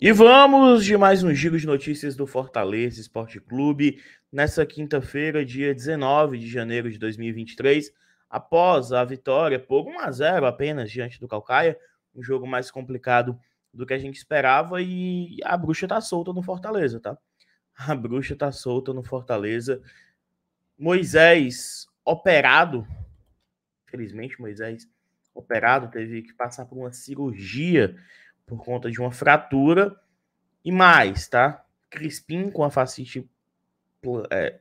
E vamos de mais um giro de notícias do Fortaleza Esporte Clube. Nessa quinta-feira, dia 19 de janeiro de 2023, após a vitória por 1 a 0 apenas diante do Calcaia, um jogo mais complicado do que a gente esperava e a bruxa tá solta no Fortaleza, tá? A bruxa tá solta no Fortaleza. Moisés operado, felizmente Moisés operado teve que passar por uma cirurgia por conta de uma fratura. E mais, tá? Crispim com a facite é,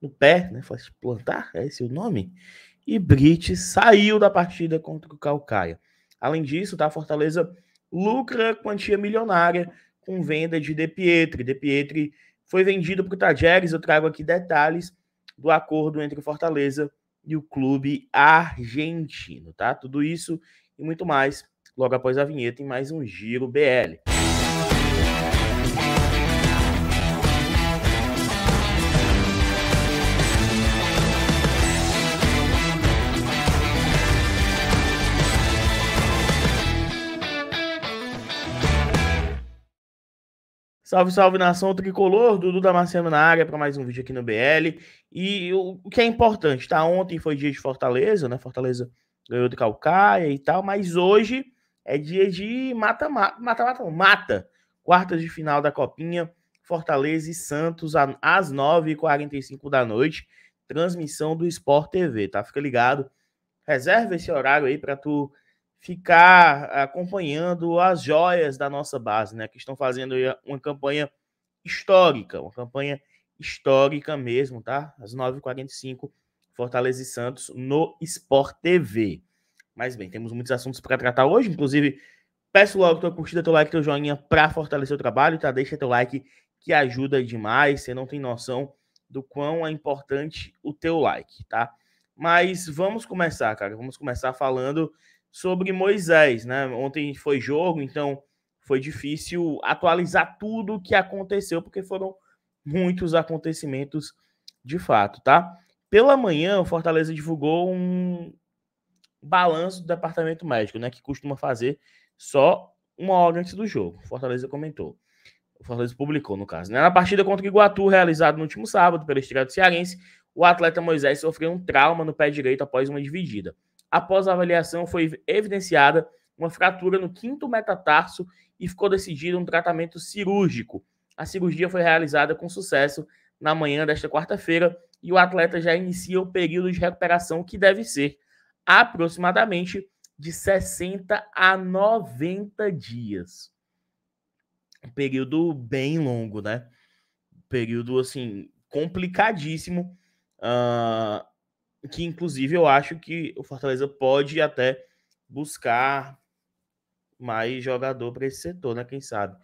no pé, né? Facite plantar, é esse o nome? E Brit saiu da partida contra o Calcaia. Além disso, tá? Fortaleza lucra quantia milionária com venda de De Pietri. De Pietri foi vendido para o Tajeres. Eu trago aqui detalhes do acordo entre Fortaleza e o clube argentino, tá? Tudo isso e muito mais logo após a vinheta em mais um Giro BL. Salve, salve nação tricolor, Dudu Damasceno na área para mais um vídeo aqui no BL. E o, que é importante, tá? Ontem foi dia de Fortaleza, né? Fortaleza ganhou do Calcaia e tal, mas hoje é dia de mata-mata, mata, mata, mata. Quartas de final da Copinha, Fortaleza e Santos às 9h45 da noite. Transmissão do Sport TV, tá? Fica ligado. Reserva esse horário aí para tu ficar acompanhando as joias da nossa base, né? Que estão fazendo uma campanha histórica, uma campanha histórica mesmo, tá? Às 9h45, Fortaleza e Santos no Sport TV. Mas bem, temos muitos assuntos para tratar hoje, inclusive peço logo tua curtida, teu like, teu joinha para fortalecer o trabalho, tá? Deixa teu like que ajuda demais, você não tem noção do quão é importante o teu like, tá? Mas vamos começar, cara. Vamos começar falando sobre Moisés, né? Ontem foi jogo, então foi difícil atualizar tudo o que aconteceu, porque foram muitos acontecimentos de fato, tá? Pela manhã, o Fortaleza divulgou um balanço do departamento médico, né, que costuma fazer só uma hora antes do jogo. Fortaleza comentou. O Fortaleza publicou, no caso. Né? Na partida contra o Iguatu, realizada no último sábado pelo Estrela do Cearense, o atleta Moisés sofreu um trauma no pé direito após uma dividida. Após a avaliação, foi evidenciada uma fratura no quinto metatarso e ficou decidido um tratamento cirúrgico. A cirurgia foi realizada com sucesso na manhã desta quarta-feira e o atleta já inicia o período de recuperação que deve ser aproximadamente de 60 a 90 dias. Um período bem longo, né? Um período assim complicadíssimo, uh, que inclusive eu acho que o Fortaleza pode até buscar mais jogador para esse setor, né? Quem sabe?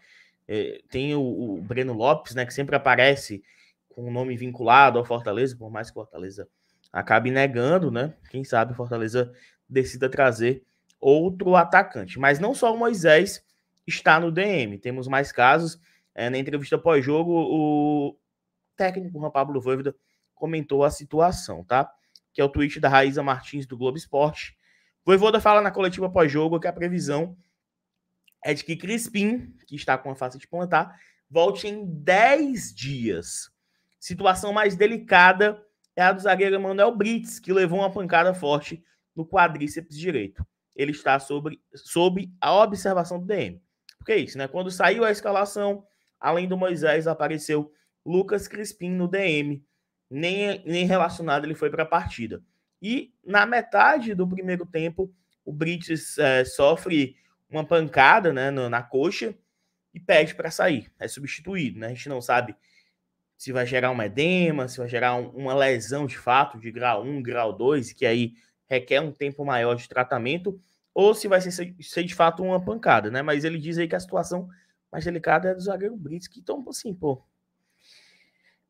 É, tem o, o Breno Lopes, né? Que sempre aparece com o nome vinculado ao Fortaleza, por mais que o Fortaleza acabe negando, né? Quem sabe o Fortaleza decida trazer outro atacante. Mas não só o Moisés está no DM, temos mais casos. É, na entrevista pós-jogo, o técnico Juan Pablo Voivoda comentou a situação, tá? Que é o tweet da Raíza Martins do Globo Esporte. Voivoda fala na coletiva pós-jogo que a previsão é de que Crispim, que está com a face de plantar, volte em 10 dias. Situação mais delicada é a do zagueiro Manuel Brits, que levou uma pancada forte no quadríceps direito. Ele está sobre, sob a observação do DM. Porque é isso, né? Quando saiu a escalação, além do Moisés, apareceu Lucas Crispim no DM. Nem, nem relacionado ele foi para a partida. E na metade do primeiro tempo, o Brits é, sofre uma pancada né, na coxa e pede para sair. É substituído, né? A gente não sabe se vai gerar um edema, se vai gerar um, uma lesão de fato de grau 1, grau 2, que aí requer um tempo maior de tratamento, ou se vai ser, ser de fato uma pancada, né? Mas ele diz aí que a situação mais delicada é do zagueiro Brits, que então, assim, pô.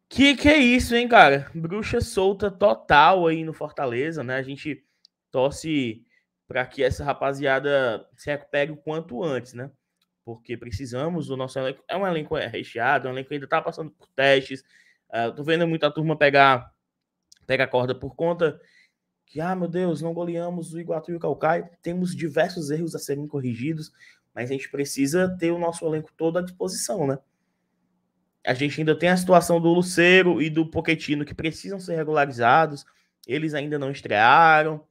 Que que é isso, hein, cara? Bruxa solta total aí no Fortaleza, né? A gente torce para que essa rapaziada se recupere o quanto antes, né? porque precisamos do nosso elenco. É um elenco é, recheado, é um elenco que ainda está passando por testes. Ah, Estou vendo muita turma pegar, pegar corda por conta que, ah, meu Deus, não goleamos o Iguatu e o calcai Temos diversos erros a serem corrigidos, mas a gente precisa ter o nosso elenco todo à disposição, né? A gente ainda tem a situação do Luceiro e do Poquetino que precisam ser regularizados. Eles ainda não estrearam.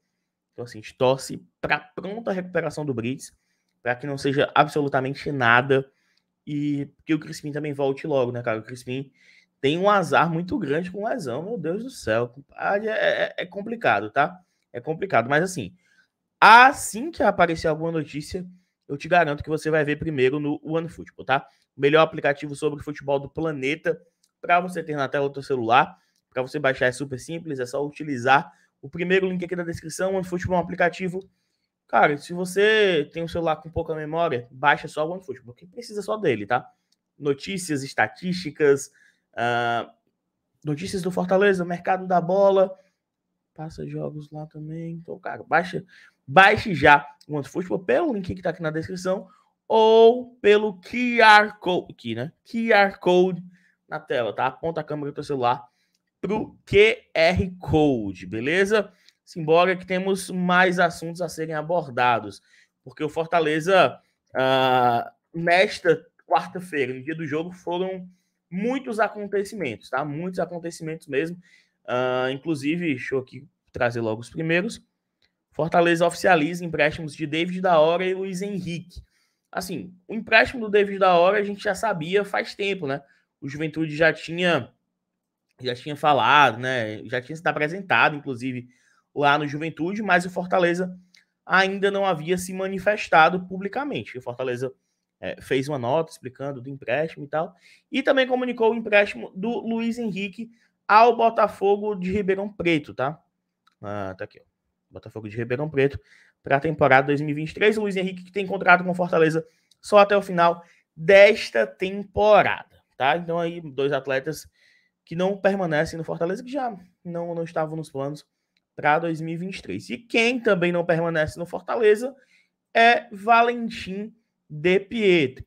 Então, assim, a gente torce para pronta recuperação do Brits para que não seja absolutamente nada e que o Crispim também volte logo, né, cara? O Crispim tem um azar muito grande com lesão, meu Deus do céu. É, é, é complicado, tá? É complicado, mas assim, assim que aparecer alguma notícia, eu te garanto que você vai ver primeiro no OneFootball, tá? melhor aplicativo sobre futebol do planeta para você ter na tela do seu celular. Para você baixar é super simples, é só utilizar o primeiro link aqui na descrição, OneFootball é um aplicativo Cara, se você tem um celular com pouca memória, baixa só o OneFootball, porque precisa só dele, tá? Notícias, estatísticas, uh, notícias do Fortaleza, mercado da bola, passa jogos lá também. Então, cara, baixa, baixe já o OneFootball pelo link que tá aqui na descrição ou pelo QR Code, aqui, né? QR Code na tela, tá? Aponta a câmera do teu celular pro QR Code, beleza? simbora que temos mais assuntos a serem abordados, porque o Fortaleza, ah, nesta quarta-feira, no dia do jogo, foram muitos acontecimentos, tá? Muitos acontecimentos mesmo. Ah, inclusive, deixa eu aqui trazer logo os primeiros. Fortaleza oficializa empréstimos de David da Hora e Luiz Henrique. Assim, o empréstimo do David da Hora a gente já sabia faz tempo, né? O Juventude já tinha já tinha falado, né? Já tinha se apresentado, inclusive, lá no Juventude, mas o Fortaleza ainda não havia se manifestado publicamente. O Fortaleza é, fez uma nota explicando do empréstimo e tal, e também comunicou o empréstimo do Luiz Henrique ao Botafogo de Ribeirão Preto, tá? Ah, tá aqui, ó. Botafogo de Ribeirão Preto para a temporada 2023. O Luiz Henrique que tem contrato com Fortaleza só até o final desta temporada, tá? Então aí dois atletas que não permanecem no Fortaleza que já não não estavam nos planos para 2023. E quem também não permanece no Fortaleza é Valentim De Pietri.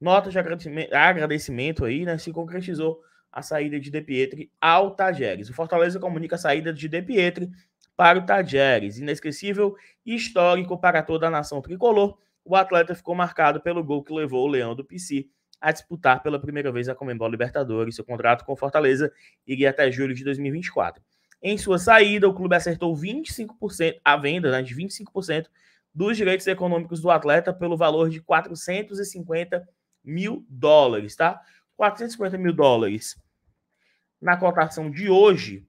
Nota de agradecimento, aí, né? Se concretizou a saída de De Pietri ao Tajeres. O Fortaleza comunica a saída de De Pietri para o Tajeres. Inesquecível e histórico para toda a nação tricolor. O atleta ficou marcado pelo gol que levou o Leão do PC a disputar pela primeira vez a Comembol Libertadores. Seu contrato com o Fortaleza iria até julho de 2024. Em sua saída, o clube acertou 25% a venda, né, de 25% dos direitos econômicos do atleta pelo valor de 450 mil dólares, tá? 450 mil dólares na cotação de hoje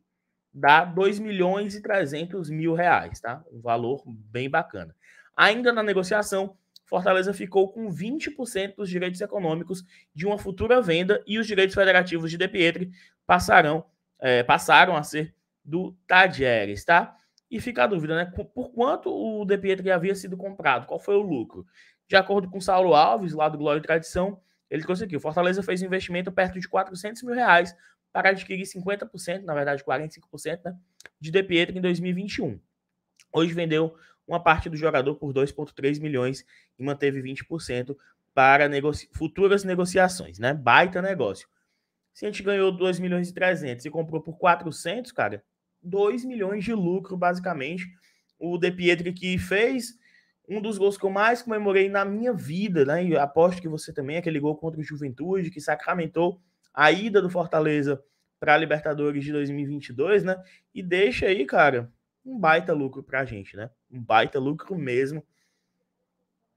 dá 2 milhões e 300 mil reais, tá? Um valor bem bacana. Ainda na negociação, Fortaleza ficou com 20% dos direitos econômicos de uma futura venda e os direitos federativos de De Pietri passarão, é, passaram a ser do Tadieres, tá? E fica a dúvida, né? Por quanto o De Pietri havia sido comprado? Qual foi o lucro? De acordo com Saulo Alves, lá do Glória e Tradição, ele conseguiu. Fortaleza fez um investimento perto de 400 mil reais para adquirir 50%, na verdade 45%, né, de De Pietri em 2021. Hoje vendeu uma parte do jogador por 2,3 milhões e manteve 20% para negoci futuras negociações, né? Baita negócio. Se a gente ganhou 2 milhões e 300 e comprou por 400, cara, 2 milhões de lucro, basicamente. O De Pietri que fez um dos gols que eu mais comemorei na minha vida, né? E aposto que você também, aquele gol contra o Juventude, que sacramentou a ida do Fortaleza para a Libertadores de 2022, né? E deixa aí, cara, um baita lucro para a gente, né? Um baita lucro mesmo.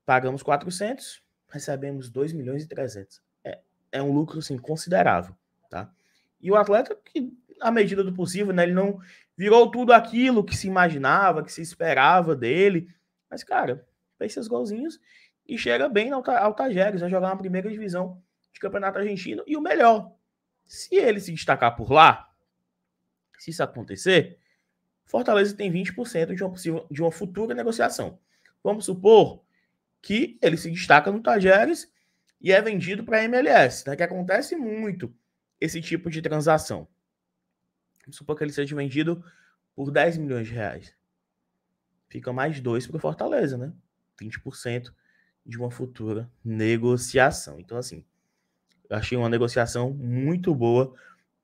Pagamos 400, recebemos 2 milhões e 300. É, é um lucro, assim, considerável, tá? E o atleta que na medida do possível, né? Ele não virou tudo aquilo que se imaginava, que se esperava dele. Mas, cara, fez seus golzinhos e chega bem ao, ao Tajeres, vai né? jogar na primeira divisão de campeonato argentino. E o melhor, se ele se destacar por lá, se isso acontecer, Fortaleza tem 20% de uma, possível, de uma futura negociação. Vamos supor que ele se destaca no Tajeres e é vendido para a MLS, né? que acontece muito esse tipo de transação supor que ele seja vendido por 10 milhões de reais. Fica mais dois para o Fortaleza, né? 20% de uma futura negociação. Então, assim, eu achei uma negociação muito boa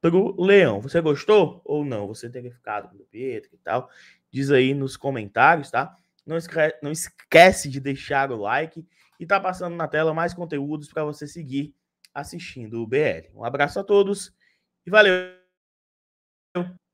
para o Leão. Você gostou ou não? Você tem ficado com o Pietro e tal? Diz aí nos comentários, tá? Não, esque não esquece de deixar o like e tá passando na tela mais conteúdos para você seguir assistindo o BL. Um abraço a todos e valeu! you.